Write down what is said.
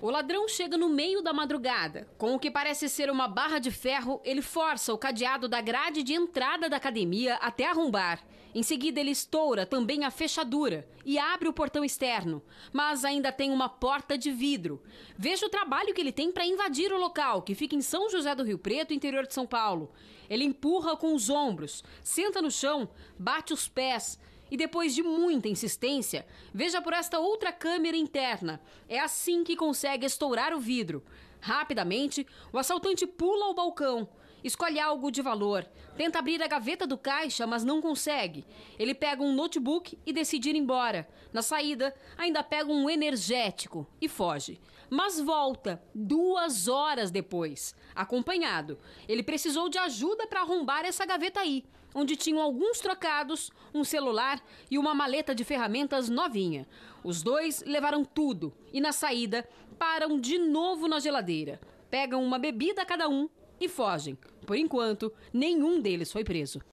O ladrão chega no meio da madrugada. Com o que parece ser uma barra de ferro, ele força o cadeado da grade de entrada da academia até arrombar. Em seguida, ele estoura também a fechadura e abre o portão externo, mas ainda tem uma porta de vidro. Veja o trabalho que ele tem para invadir o local, que fica em São José do Rio Preto, interior de São Paulo. Ele empurra com os ombros, senta no chão, bate os pés, e depois de muita insistência, veja por esta outra câmera interna. É assim que consegue estourar o vidro. Rapidamente, o assaltante pula ao balcão Escolhe algo de valor. Tenta abrir a gaveta do caixa, mas não consegue. Ele pega um notebook e decide ir embora. Na saída, ainda pega um energético e foge. Mas volta duas horas depois, acompanhado. Ele precisou de ajuda para arrombar essa gaveta aí, onde tinham alguns trocados, um celular e uma maleta de ferramentas novinha. Os dois levaram tudo e, na saída, param de novo na geladeira. Pegam uma bebida cada um e fogem. Por enquanto, nenhum deles foi preso.